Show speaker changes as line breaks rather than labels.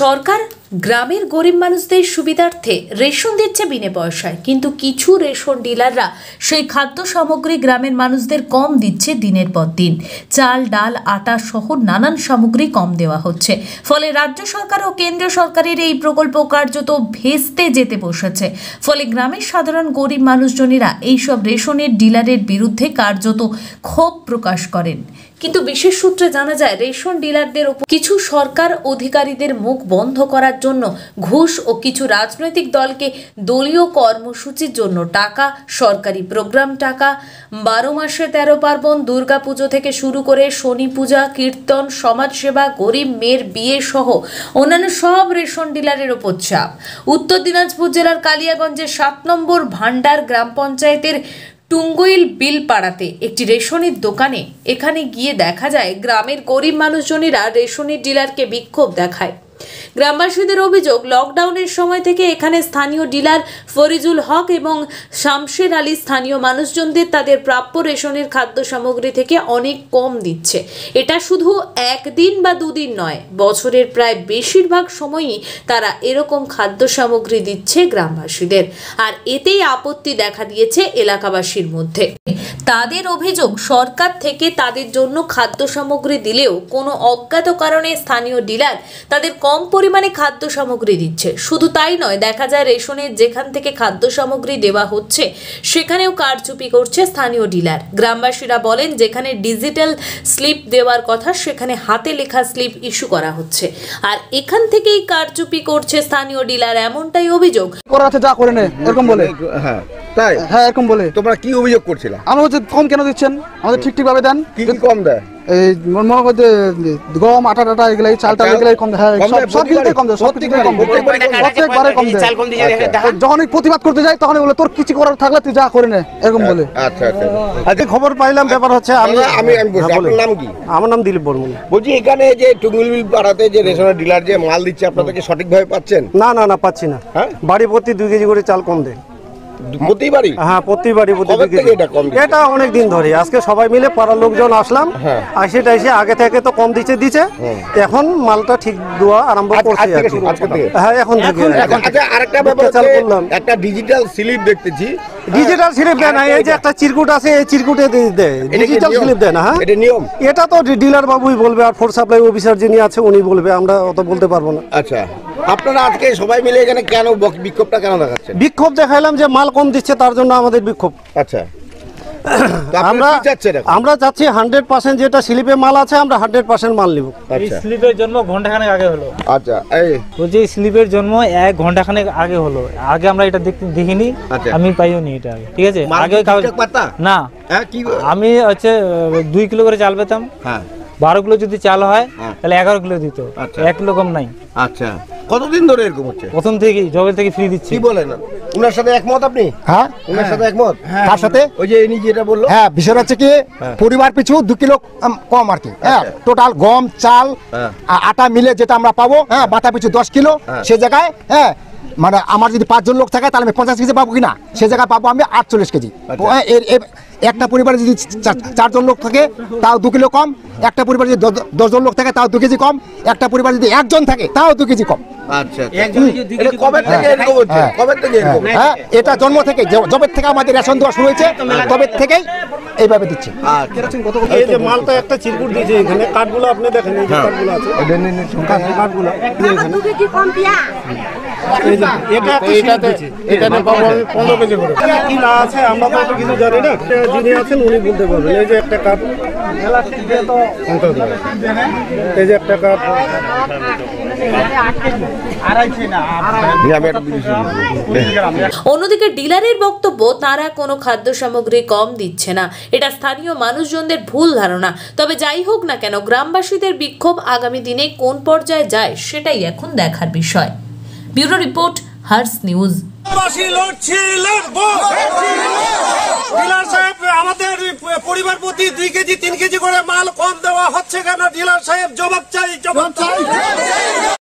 সরকার গ্রামের গরিব মানুষদের সুবিধার্থে রেশন দিচ্ছে বিনে পয়সায় কিন্তু কিছু রেশন ডিলাররা সেই খাদ্য সামগ্রী গ্রামের মানুষদের কম দিচ্ছে দিনের পর দিন চাল ডাল আটা সহ নানান সামগ্রী কম দেওয়া হচ্ছে ফলে রাজ্য সরকার ও কেন্দ্র সরকারের এই প্রকল্প কার্যত ভেস্তে যেতে বসেছে ফলে গ্রামের সাধারণ গরিব মানুষজনেরা এইসব রেশনের ডিলারের বিরুদ্ধে কার্যত ক্ষোভ প্রকাশ করেন কিন্তু বিশেষ সূত্রে জানা যায় রেশন ডিলারদের ওপর কিছু সরকার অধিকারীদের মুখ বন্ধ করার জন্য ঘুষ ও কিছু রাজনৈতিক দলকে দলীয় কর্মসূচির জন্য টাকা সরকারি প্রোগ্রাম টাকা বারো মাসে তেরো পার্বণ দুর্গাপুজো থেকে শুরু করে শনি পূজা কীর্তন সমাজসেবা গরিব মেয়ের বিয়ে সহ অন্যান্য সব রেশন ডিলারের ওপর চাপ উত্তর দিনাজপুর জেলার কালিয়াগঞ্জের সাত নম্বর ভান্ডার গ্রাম পঞ্চায়েতের টুঙ্গুইল বিল পাড়াতে একটি রেশনের দোকানে এখানে গিয়ে দেখা যায় গ্রামের গরিব মানুষজনেরা রেশনের ডিলারকে বিক্ষোভ দেখায় গ্রামবাসীদের অভিযোগ লকডাউনের সময় থেকে এখানে স্থানীয় ডিলার ফরিজুল হক এবং শামশের আলী স্থানীয় মানুষজনদের তাদের প্রাপ্য রেশনের খাদ্য সামগ্রী থেকে অনেক কম দিচ্ছে এটা শুধু একদিন বা দুদিন নয় বছরের প্রায় বেশিরভাগ সময়ই তারা এরকম খাদ্য সামগ্রী দিচ্ছে গ্রামবাসীদের আর এতেই আপত্তি দেখা দিয়েছে এলাকাবাসীর মধ্যে তাদের অভিযোগ সরকার থেকে তাদের জন্য খাদ্য সামগ্রী দিলেও কোনো অজ্ঞাত কারণে স্থানীয় ডিলার তাদের কম পরিমাণে খাদ্য সামগ্রী দিচ্ছে শুধু তাই নয় দেখা যায় রেশনের যেখান থেকে খাদ্য সামগ্রী দেওয়া হচ্ছে সেখানেও কারচুপি করছে স্থানীয় ডিলার গ্রামবাসীরা বলেন যেখানে ডিজিটাল স্লিপ দেওয়ার কথা সেখানে হাতে লেখা স্লিপ ইস্যু করা হচ্ছে আর এখান থেকেই কারচুপি করছে স্থানীয় ডিলার এমনটাই অভিযোগ
যা করে এরকম বলে হ্যাঁ তাই হ্যাঁ এরকম বলে তোমরা কি অভিযোগ করছিলাম আমরা হচ্ছে কম কেন দিচ্ছেন আমাদের ঠিক ভাবে দেন কি কম দেয় এই গম আটা টাটা চাল টাল আচ্ছা। কম হ্যাঁ, সব কম দেয় সব কম কম দেয় আচ্ছা। যখন প্রতিবাদ করতে যাই তখন বলে তোর কিছু করার থাকলে তুই যা করে নে এরকম আচ্ছা, বলে আচ্ছা আচ্ছা আজকে খবর পাইলাম ব্যাপার হচ্ছে আমি আমি হ্যাঁ, আপনার নাম কি আমার নাম দিলীপ বর্মন বলছি এখানে যে টুঙ্গিল পাড়াতে যে রেশনের ডিলার যে মাল দিচ্ছে আপনাদেরকে ভাবে পাচ্ছেন না না না পাচ্ছি না হ্যাঁ? বাড়ি প্রতি দুই কেজি করে চাল কম দেয় প্রতিবারই হ্যাঁ প্রতিবারই এটা অনেক দিন ধরে আজকে সবাই মিলে পাড়ার লোকজন আসলাম হ্যাঁ। আসে টাইসে আগে থেকে তো কম এখন মালটা ঠিক দেওয়া আরম্ভ করছে হ্যাঁ এখন থেকে আচ্ছা, আরেকটা ব্যাপার চালু করলাম একটা ডিজিটাল স্লিপ দেখতেছি ডিজিটাল স্লিপ দেয় না এই যে একটা চিরকুট আছে এই চিরকুটে দেয় ডিজিটাল স্লিপ দেয় হ্যাঁ এটা নিয়ম এটা তো ডিলার বাবুই বলবে আর ফোর সাপ্লাই অফিসার যিনি আছে উনি বলবে আমরা অত বলতে পারবো না আচ্ছা আপনারা আজকে সবাই মিলে এখানে কেন বিক্ষোভটা কেন দেখাচ্ছেন বিক্ষোভ দেখাইলাম যে মাল কম দিচ্ছে তার জন্য আমাদের বিক্ষোভ আচ্ছা আমরা আমরা চাচ্ছি হান্ড্রেড পার্সেন্ট যেটা স্লিপে মাল আছে আমরা হান্ড্রেড পার্সেন্ট মাল নিব আচ্ছা। স্লিপের জন্ম ঘন্টাখানেক আগে হলো আচ্ছা এই বলছি স্লিপের জন্ম এক ঘন্টাখানেক আগে হলো আগে আমরা এটা দেখতে দেখিনি আচ্ছা। আমি পাইওনি এটা আগে ঠিক আছে আগে না হ্যাঁ, আমি হচ্ছে দুই কিলো করে চাল পেতাম হ্যাঁ বারো কিলো যদি চাল হয় হ্যাঁ। তাহলে এগারো কিলো দিত আচ্ছা। এক কিলো কম নাই আচ্ছা কতদিন ধরে এরকম হচ্ছে প্রথম থেকে জবে থেকে ফ্রি দিচ্ছে কি বলেন উনার সাথে একমত আপনি হ্যাঁ উনার সাথে একমত তার হ্যাঁ। সাথে হ্যাঁ। ওই যে ইনি যেটা বললো হ্যাঁ বিষয় হচ্ছে কি পরিবার পিছু 2 কিলো কম আর কি আচ্ছা। হ্যাঁ টোটাল গম চাল আটা মিলে যেটা আমরা পাবো হ্যাঁ বাটা পিছু দশ কিলো সে জায়গায় হ্যাঁ মানে আমার যদি পাঁচজন লোক থাকে তাহলে আমি পঞ্চাশ কেজি পাবো কিনা সে জায়গায় পাবো আমি আটচল্লিশ কেজি আচ্ছা। একটা পরিবারে যদি চারজন লোক থাকে তাও দু কিলো কম একটা পরিবার যদি দশজন লোক থাকে তাও দু কেজি কম একটা পরিবার যদি একজন থাকে তাও দু কেজি কম আচ্ছা, আচ্ছা। হ্যাঁ। হ্যাঁ। হ্যাঁ, এটা জন্ম থেকে জবের থেকে আমাদের রেশন দেওয়া শুরু হয়েছে তবে থেকে এইভাবে দিচ্ছে আচ্ছা। এই যে মালটা একটা দিয়েছে এখানে কাঠগুলো আপনি দেখেন আছে কি না আছে আমরা তো কিছু জানি না যিনি আছেন উনি বলতে পারবেন এই যে একটা কাঠ অন্যদিকে
ডিলারের বক্তব্য তারা কোনো খাদ্য সামগ্রী কম দিচ্ছে না এটা স্থানীয় মানুষজনদের ভুল ধারণা তবে যাই হোক না কেন গ্রামবাসীদের বিক্ষোভ আগামী দিনে কোন পর্যায়ে যায় সেটাই এখন দেখার বিষয় ব্যুরো রিপোর্ট হার্স নিউজ
পরিবার প্রতি দুই কেজি তিন কেজি করে মাল কম দেওয়া হচ্ছে কেন ডিলার সাহেব জবাব চাই জবাব চাই